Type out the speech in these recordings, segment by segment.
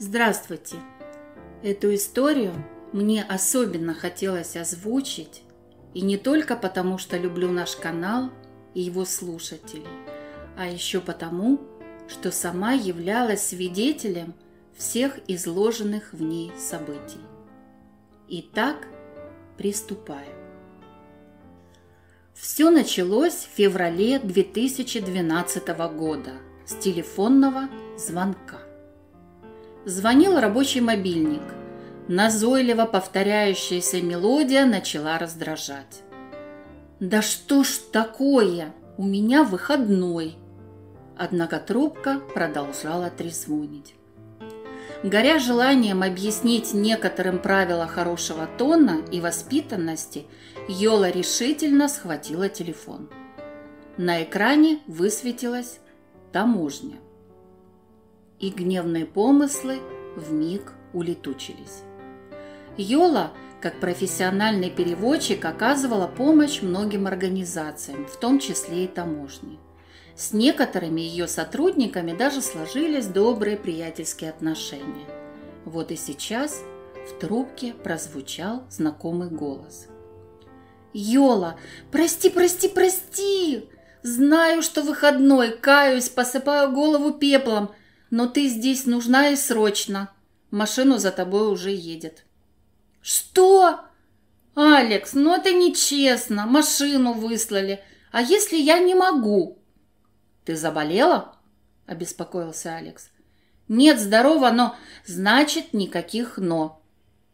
Здравствуйте! Эту историю мне особенно хотелось озвучить, и не только потому, что люблю наш канал и его слушателей, а еще потому, что сама являлась свидетелем всех изложенных в ней событий. Итак, приступаем. Все началось в феврале 2012 года с телефонного звонка звонил рабочий мобильник. Назойливо повторяющаяся мелодия начала раздражать. «Да что ж такое? У меня выходной!» Однако трубка продолжала трезвонить. Горя желанием объяснить некоторым правила хорошего тона и воспитанности, Йола решительно схватила телефон. На экране высветилась таможня и гневные помыслы в миг улетучились. Йола, как профессиональный переводчик, оказывала помощь многим организациям, в том числе и таможне. С некоторыми ее сотрудниками даже сложились добрые приятельские отношения. Вот и сейчас в трубке прозвучал знакомый голос. «Йола, прости, прости, прости! Знаю, что выходной, каюсь, посыпаю голову пеплом, но ты здесь нужна и срочно. Машину за тобой уже едет. Что? Алекс, ну это нечестно. Машину выслали. А если я не могу? Ты заболела? Обеспокоился Алекс. Нет, здорово, но значит никаких но.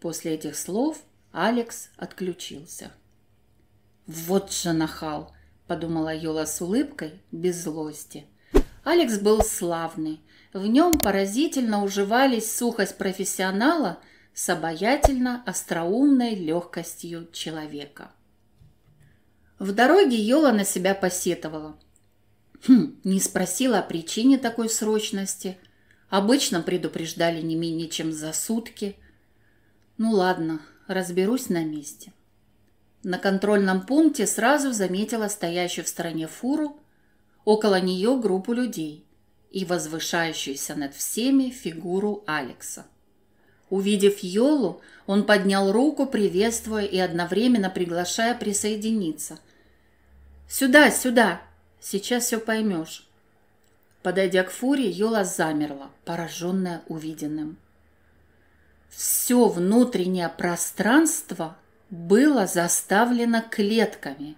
После этих слов Алекс отключился. Вот же нахал, подумала Юла с улыбкой без злости. Алекс был славный, в нем поразительно уживались сухость профессионала с обаятельно остроумной легкостью человека. В дороге Йола на себя посетовала. Хм, не спросила о причине такой срочности. Обычно предупреждали не менее чем за сутки. Ну ладно, разберусь на месте. На контрольном пункте сразу заметила стоящую в стороне фуру, около нее группу людей и возвышающуюся над всеми фигуру Алекса. Увидев Йолу, он поднял руку, приветствуя и одновременно приглашая присоединиться. «Сюда, сюда! Сейчас все поймешь!» Подойдя к фуре, Йола замерла, пораженная увиденным. Все внутреннее пространство было заставлено клетками,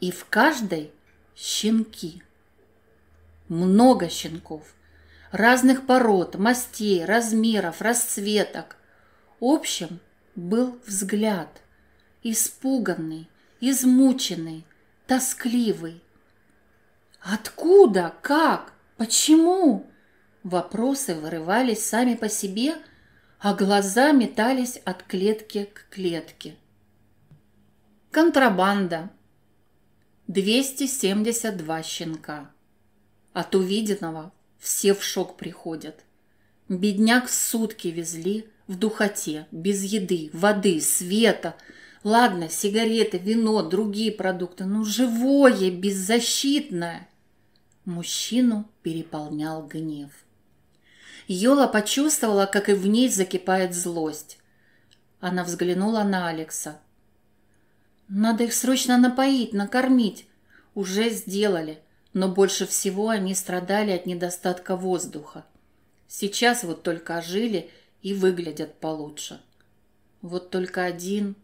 и в каждой – щенки. Много щенков. Разных пород, мастей, размеров, расцветок. В общем, был взгляд. Испуганный, измученный, тоскливый. Откуда? Как? Почему? Вопросы вырывались сами по себе, а глаза метались от клетки к клетке. Контрабанда. 272 щенка. От увиденного все в шок приходят. Бедняк сутки везли в духоте, без еды, воды, света. Ладно, сигареты, вино, другие продукты, но живое, беззащитное. Мужчину переполнял гнев. Йола почувствовала, как и в ней закипает злость. Она взглянула на Алекса. «Надо их срочно напоить, накормить. Уже сделали но больше всего они страдали от недостатка воздуха. Сейчас вот только ожили и выглядят получше. Вот только один...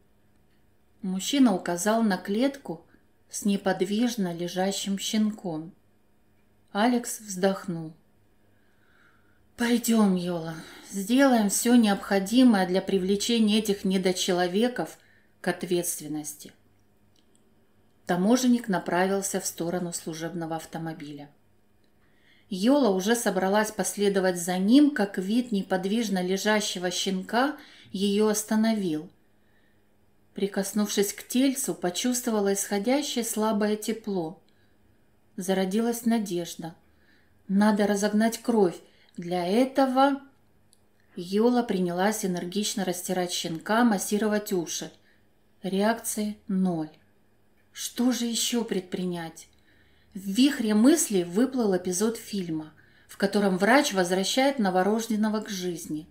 Мужчина указал на клетку с неподвижно лежащим щенком. Алекс вздохнул. «Пойдем, Йола, сделаем все необходимое для привлечения этих недочеловеков к ответственности». Таможенник направился в сторону служебного автомобиля. Йола уже собралась последовать за ним, как вид неподвижно лежащего щенка ее остановил. Прикоснувшись к тельцу, почувствовала исходящее слабое тепло. Зародилась надежда. Надо разогнать кровь. Для этого... Йола принялась энергично растирать щенка, массировать уши. Реакции ноль. Что же еще предпринять? В вихре мыслей выплыл эпизод фильма, в котором врач возвращает новорожденного к жизни.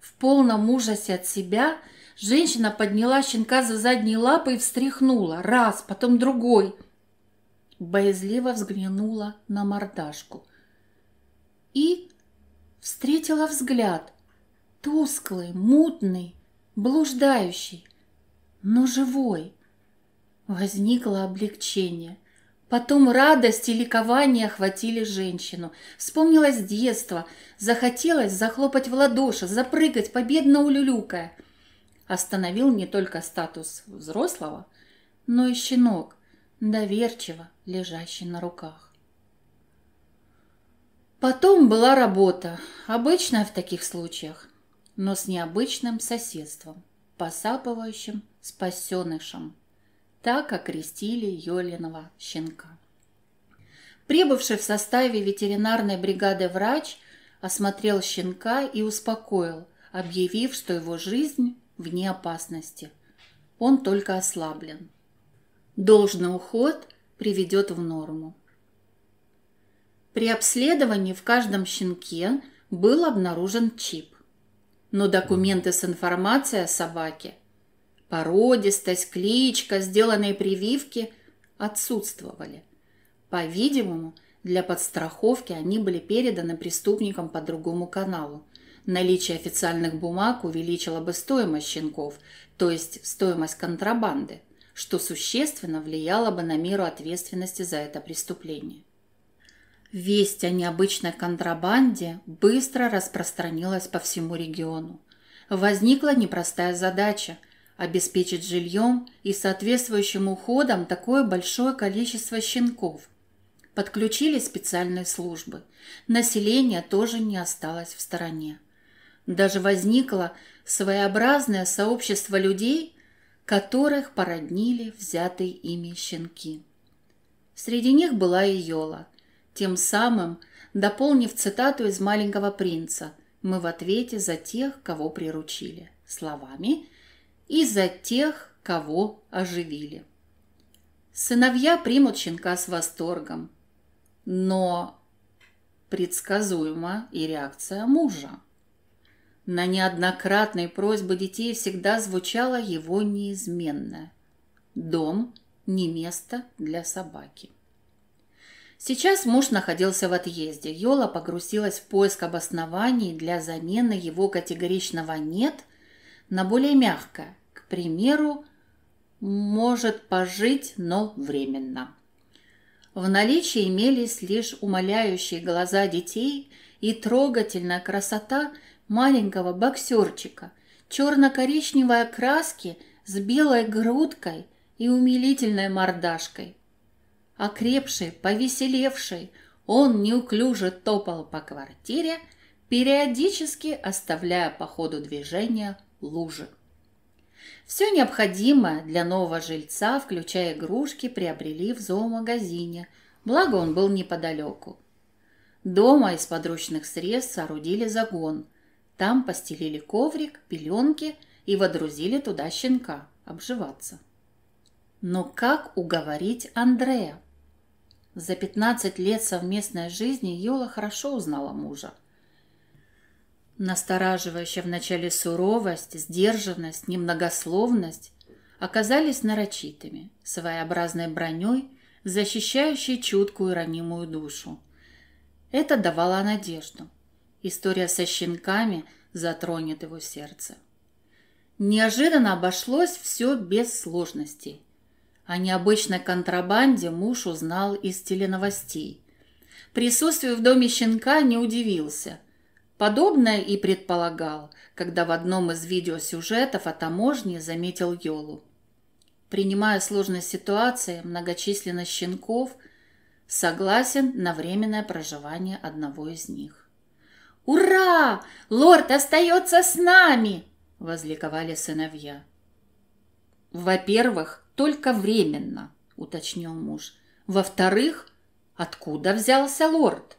В полном ужасе от себя женщина подняла щенка за задние лапы и встряхнула. Раз, потом другой. Боязливо взглянула на мордашку. И встретила взгляд. Тусклый, мутный, блуждающий, но живой – Возникло облегчение. Потом радость и ликование охватили женщину. Вспомнилось детство. Захотелось захлопать в ладоши, запрыгать, победно улюлюкая. Остановил не только статус взрослого, но и щенок, доверчиво лежащий на руках. Потом была работа, обычная в таких случаях, но с необычным соседством, посапывающим спасенышем. Так окрестили Ёлиного щенка. Прибывший в составе ветеринарной бригады врач осмотрел щенка и успокоил, объявив, что его жизнь вне опасности. Он только ослаблен. Должный уход приведет в норму. При обследовании в каждом щенке был обнаружен чип. Но документы с информацией о собаке Породистость, кличка, сделанные прививки отсутствовали. По-видимому, для подстраховки они были переданы преступникам по другому каналу. Наличие официальных бумаг увеличило бы стоимость щенков, то есть стоимость контрабанды, что существенно влияло бы на меру ответственности за это преступление. Весть о необычной контрабанде быстро распространилась по всему региону. Возникла непростая задача обеспечить жильем и соответствующим уходом такое большое количество щенков. Подключили специальные службы. Население тоже не осталось в стороне. Даже возникло своеобразное сообщество людей, которых породнили взятые ими щенки. Среди них была и Йола, тем самым дополнив цитату из «Маленького принца» «Мы в ответе за тех, кого приручили» словами – и за тех, кого оживили. Сыновья примут щенка с восторгом, но предсказуема и реакция мужа. На неоднократные просьбы детей всегда звучало его неизменное «Дом – не место для собаки». Сейчас муж находился в отъезде. Йола погрузилась в поиск обоснований для замены его категоричного «нет» на более мягкое. К примеру, может пожить, но временно. В наличии имелись лишь умоляющие глаза детей и трогательная красота маленького боксерчика, черно-коричневой окраски с белой грудкой и умилительной мордашкой. Окрепший, повеселевший, он неуклюже топал по квартире, периодически оставляя по ходу движения лужи. Все необходимое для нового жильца, включая игрушки, приобрели в зоомагазине, благо он был неподалеку. Дома из подручных средств соорудили загон. Там постелили коврик, пеленки и водрузили туда щенка обживаться. Но как уговорить Андрея? За 15 лет совместной жизни Йола хорошо узнала мужа – Настораживающая вначале суровость, сдержанность, немногословность оказались нарочитыми, своеобразной броней, защищающей чуткую ранимую душу. Это давало надежду. История со щенками затронет его сердце. Неожиданно обошлось все без сложностей. О необычной контрабанде муж узнал из теленовостей. Присутствие в доме щенка не удивился – Подобное и предполагал, когда в одном из видеосюжетов о таможне заметил Йолу. Принимая сложность ситуации, многочисленность щенков, согласен на временное проживание одного из них. «Ура! Лорд остается с нами!» – возликовали сыновья. «Во-первых, только временно», – уточнил муж. «Во-вторых, откуда взялся лорд?»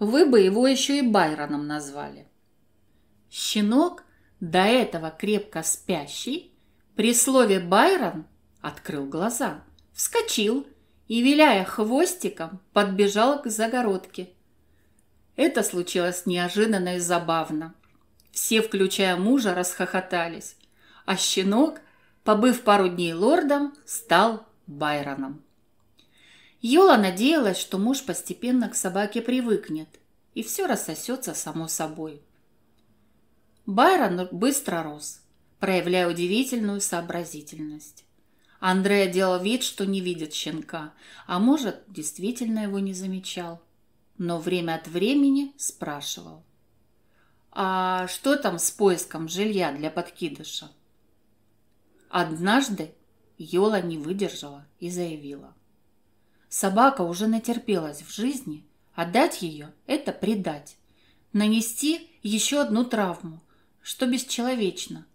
Вы бы его еще и Байроном назвали. Щенок, до этого крепко спящий, при слове «Байрон» открыл глаза, вскочил и, виляя хвостиком, подбежал к загородке. Это случилось неожиданно и забавно. Все, включая мужа, расхохотались, а щенок, побыв пару дней лордом, стал Байроном. Йола надеялась, что муж постепенно к собаке привыкнет, и все рассосется само собой. Байрон быстро рос, проявляя удивительную сообразительность. Андрея делал вид, что не видит щенка, а может, действительно его не замечал. Но время от времени спрашивал. «А что там с поиском жилья для подкидыша?» Однажды Йола не выдержала и заявила. Собака уже натерпелась в жизни. Отдать ее – это предать. Нанести еще одну травму, что бесчеловечно.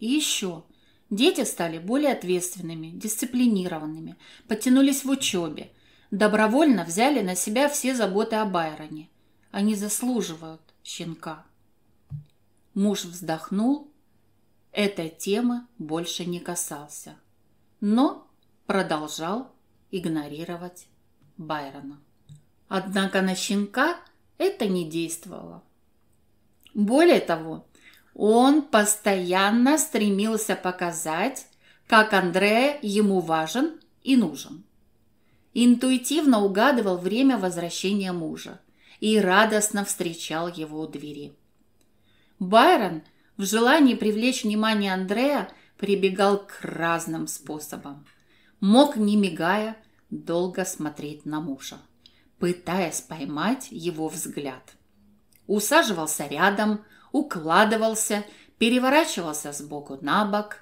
И еще. Дети стали более ответственными, дисциплинированными, потянулись в учебе, добровольно взяли на себя все заботы о Байроне. Они заслуживают щенка. Муж вздохнул, этой темы больше не касался, но продолжал игнорировать Байрона. Однако на щенка это не действовало. Более того, он постоянно стремился показать, как Андрея ему важен и нужен. Интуитивно угадывал время возвращения мужа и радостно встречал его у двери. Байрон в желании привлечь внимание Андрея прибегал к разным способам – мог, не мигая, долго смотреть на мужа, пытаясь поймать его взгляд. Усаживался рядом, укладывался, переворачивался с боку на бок.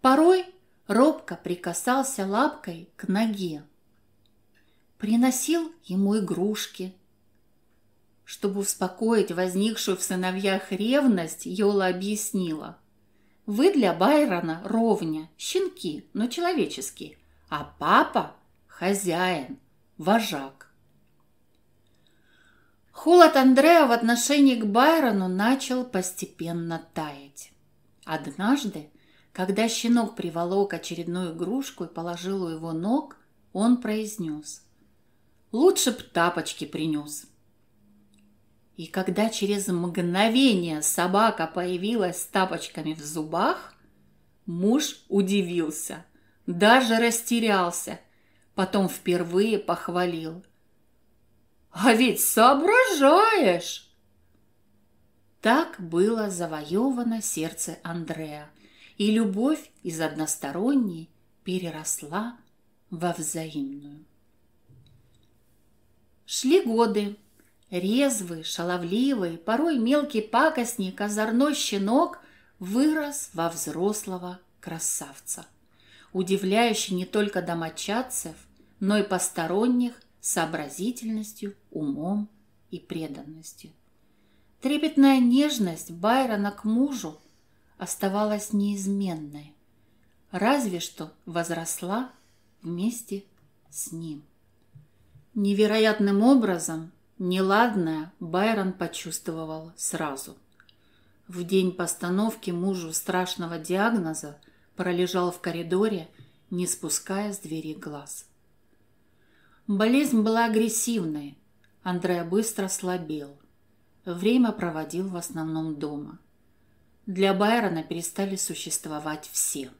Порой робко прикасался лапкой к ноге. Приносил ему игрушки. Чтобы успокоить возникшую в сыновьях ревность, Йола объяснила. «Вы для Байрона ровня, щенки, но человеческие а папа – хозяин, вожак. Холод Андрея в отношении к Байрону начал постепенно таять. Однажды, когда щенок приволок очередную игрушку и положил у его ног, он произнес «Лучше б тапочки принес». И когда через мгновение собака появилась с тапочками в зубах, муж удивился – даже растерялся. Потом впервые похвалил. «А ведь соображаешь!» Так было завоевано сердце Андрея, и любовь из односторонней переросла во взаимную. Шли годы. Резвый, шаловливый, порой мелкий пакостник, озорной щенок вырос во взрослого красавца – удивляющий не только домочадцев, но и посторонних сообразительностью, умом и преданностью. Трепетная нежность Байрона к мужу оставалась неизменной, разве что возросла вместе с ним. Невероятным образом неладное Байрон почувствовал сразу. В день постановки мужу страшного диагноза пролежал в коридоре, не спуская с двери глаз. Болезнь была агрессивной. Андрея быстро слабел. Время проводил в основном дома. Для Байрона перестали существовать все.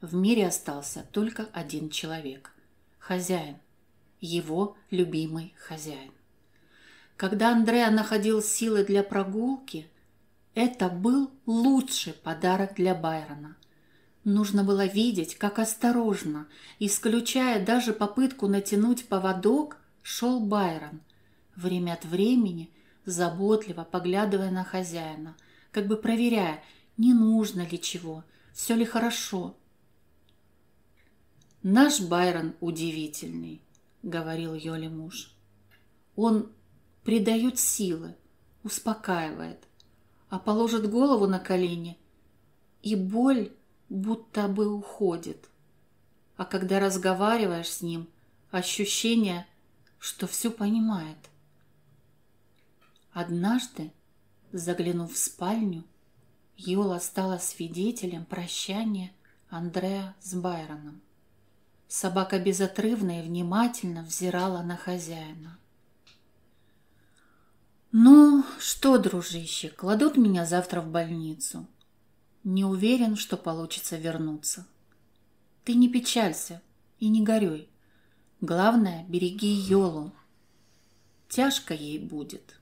В мире остался только один человек – хозяин, его любимый хозяин. Когда Андреа находил силы для прогулки, это был лучший подарок для Байрона. Нужно было видеть, как осторожно, исключая даже попытку натянуть поводок, шел Байрон, время от времени заботливо поглядывая на хозяина, как бы проверяя, не нужно ли чего, все ли хорошо. «Наш Байрон удивительный», — говорил Йоли муж. «Он придает силы, успокаивает, а положит голову на колени, и боль будто бы уходит. А когда разговариваешь с ним, ощущение, что все понимает. Однажды, заглянув в спальню, Йола стала свидетелем прощания Андрея с Байроном. Собака безотрывно и внимательно взирала на хозяина. «Ну что, дружище, кладут меня завтра в больницу. Не уверен, что получится вернуться. Ты не печалься и не горюй. Главное, береги Йолу. Тяжко ей будет.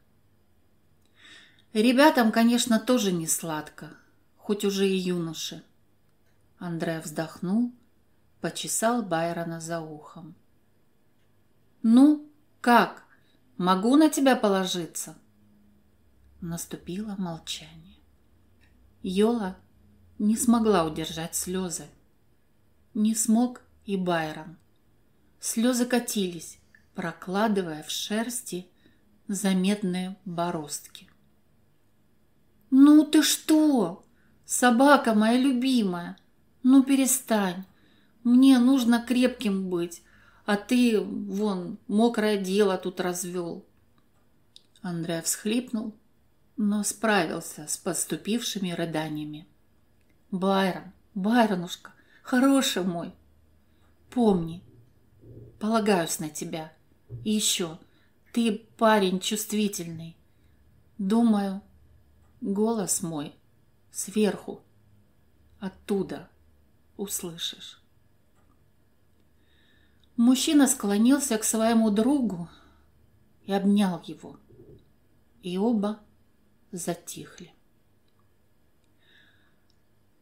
Ребятам, конечно, тоже не сладко, хоть уже и юноши. Андрей вздохнул, почесал Байрона за ухом. «Ну, как? Могу на тебя положиться?» Наступило молчание. Йола не смогла удержать слезы. Не смог и Байрон. Слезы катились, прокладывая в шерсти заметные бороздки. «Ну ты что? Собака моя любимая! Ну перестань! Мне нужно крепким быть, а ты, вон, мокрое дело тут развел!» Андрей всхлипнул, но справился с подступившими рыданиями. Байрон, Байронушка, хороший мой, помни, полагаюсь на тебя. И еще, ты парень чувствительный. Думаю, голос мой сверху, оттуда услышишь. Мужчина склонился к своему другу и обнял его, и оба затихли.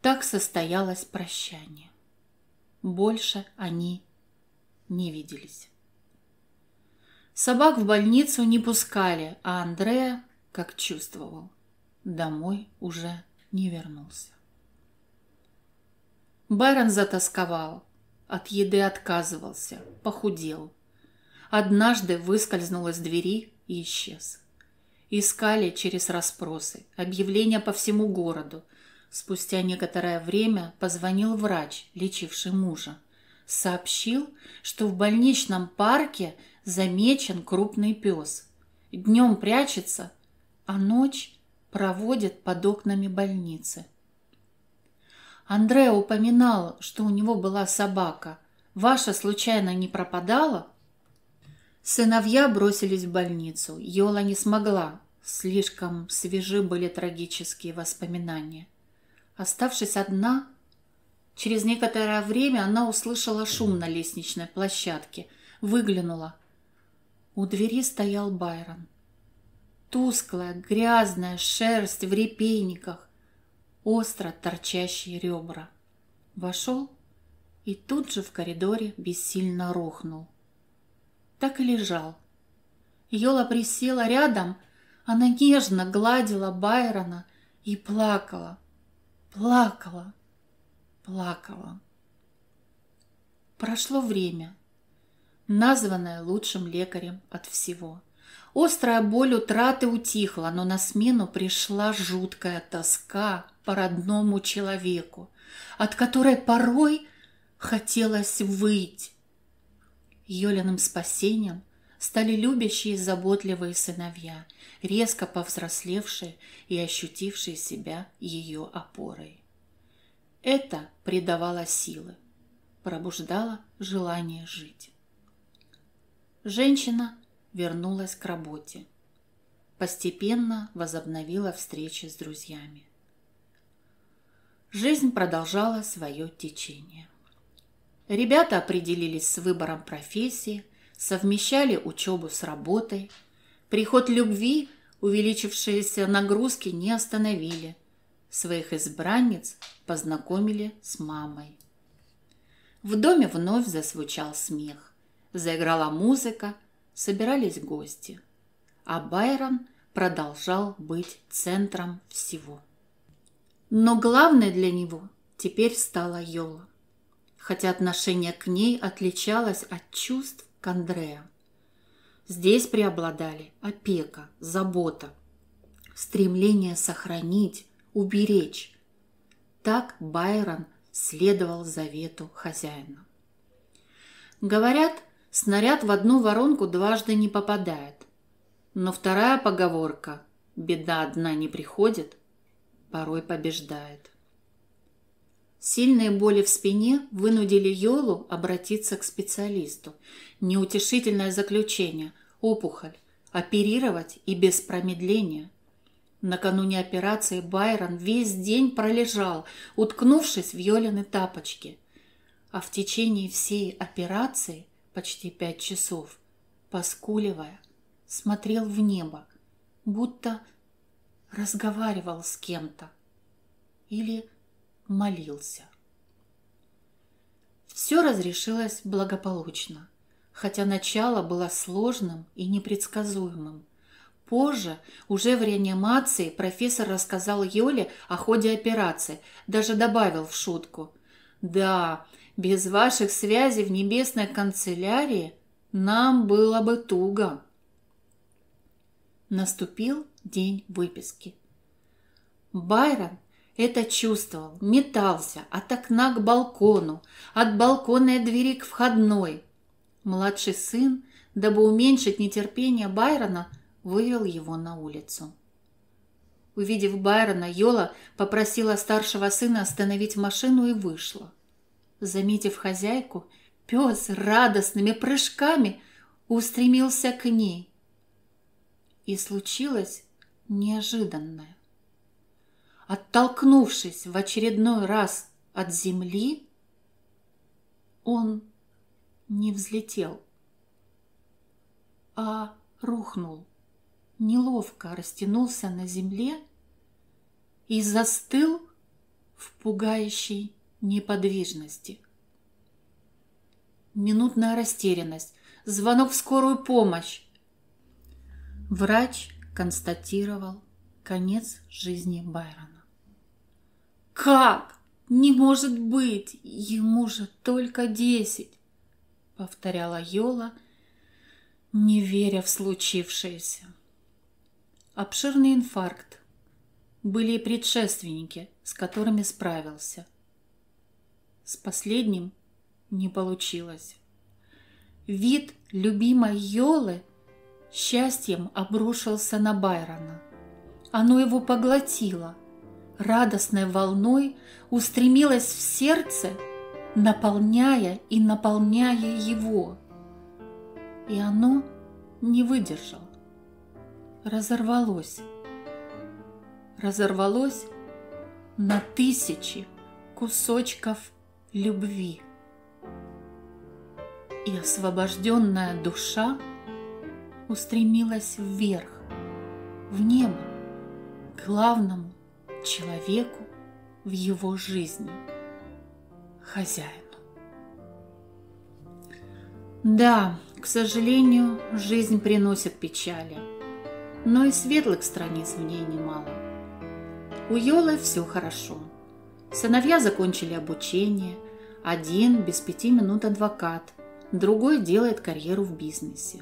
Так состоялось прощание. Больше они не виделись. Собак в больницу не пускали, а Андрея, как чувствовал, домой уже не вернулся. Бэрон затасковал, от еды отказывался, похудел. Однажды выскользнул из двери и исчез. Искали через расспросы, объявления по всему городу, Спустя некоторое время позвонил врач, лечивший мужа. Сообщил, что в больничном парке замечен крупный пес. Днем прячется, а ночь проводит под окнами больницы. Андреа упоминал, что у него была собака. Ваша случайно не пропадала? Сыновья бросились в больницу. Йола не смогла. Слишком свежи были трагические воспоминания. Оставшись одна, через некоторое время она услышала шум на лестничной площадке, выглянула. У двери стоял Байрон. Тусклая, грязная шерсть в репейниках, остро торчащие ребра. Вошел и тут же в коридоре бессильно рухнул. Так и лежал. Йола присела рядом, она нежно гладила Байрона и плакала – Плакала, плакала. Прошло время, названное лучшим лекарем от всего. Острая боль утраты утихла, но на смену пришла жуткая тоска по родному человеку, от которой порой хотелось выйти. Юлиным спасением – стали любящие и заботливые сыновья, резко повзрослевшие и ощутившие себя ее опорой. Это придавало силы, пробуждало желание жить. Женщина вернулась к работе. Постепенно возобновила встречи с друзьями. Жизнь продолжала свое течение. Ребята определились с выбором профессии – совмещали учебу с работой. Приход любви увеличившиеся нагрузки не остановили. Своих избранниц познакомили с мамой. В доме вновь зазвучал смех. Заиграла музыка, собирались гости. А Байрон продолжал быть центром всего. Но главное для него теперь стала Йола. Хотя отношение к ней отличалось от чувств, к Андреа. Здесь преобладали опека, забота, стремление сохранить, уберечь. Так Байрон следовал завету хозяина. Говорят, снаряд в одну воронку дважды не попадает. Но вторая поговорка «беда одна не приходит» порой побеждает. Сильные боли в спине вынудили Йолу обратиться к специалисту, Неутешительное заключение. Опухоль. Оперировать и без промедления. Накануне операции Байрон весь день пролежал, уткнувшись в Йолины тапочки. А в течение всей операции, почти пять часов, поскуливая, смотрел в небо, будто разговаривал с кем-то или молился. Все разрешилось благополучно хотя начало было сложным и непредсказуемым. Позже, уже в реанимации, профессор рассказал Йоле о ходе операции, даже добавил в шутку. «Да, без ваших связей в небесной канцелярии нам было бы туго». Наступил день выписки. Байрон это чувствовал, метался от окна к балкону, от балконной двери к входной – Младший сын, дабы уменьшить нетерпение Байрона, вывел его на улицу. Увидев Байрона, Йола попросила старшего сына остановить машину и вышла. Заметив хозяйку, пес радостными прыжками устремился к ней. И случилось неожиданное. Оттолкнувшись в очередной раз от земли, он не взлетел, а рухнул, неловко растянулся на земле и застыл в пугающей неподвижности. Минутная растерянность, звонок в скорую помощь. Врач констатировал конец жизни Байрона. «Как? Не может быть! Ему же только десять!» — повторяла Йола, не веря в случившееся. Обширный инфаркт. Были и предшественники, с которыми справился. С последним не получилось. Вид любимой Йолы счастьем обрушился на Байрона. Оно его поглотило, радостной волной устремилось в сердце – наполняя и наполняя его. И оно не выдержало. Разорвалось. Разорвалось на тысячи кусочков любви. И освобожденная душа устремилась вверх, в небо, к главному человеку в его жизни хозяину. Да, к сожалению, жизнь приносит печали, но и светлых страниц в ней немало. У Йолы все хорошо. Сыновья закончили обучение, один без пяти минут адвокат, другой делает карьеру в бизнесе.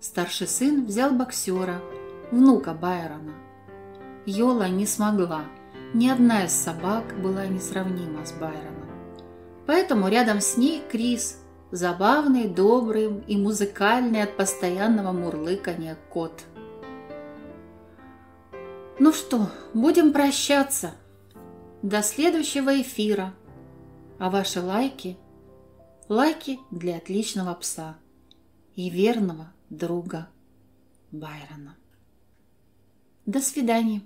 Старший сын взял боксера, внука Байрона. Йола не смогла, ни одна из собак была несравнима с Байроном. Поэтому рядом с ней Крис, забавный, добрый и музыкальный от постоянного мурлыкания кот. Ну что, будем прощаться. До следующего эфира. А ваши лайки – лайки для отличного пса и верного друга Байрона. До свидания.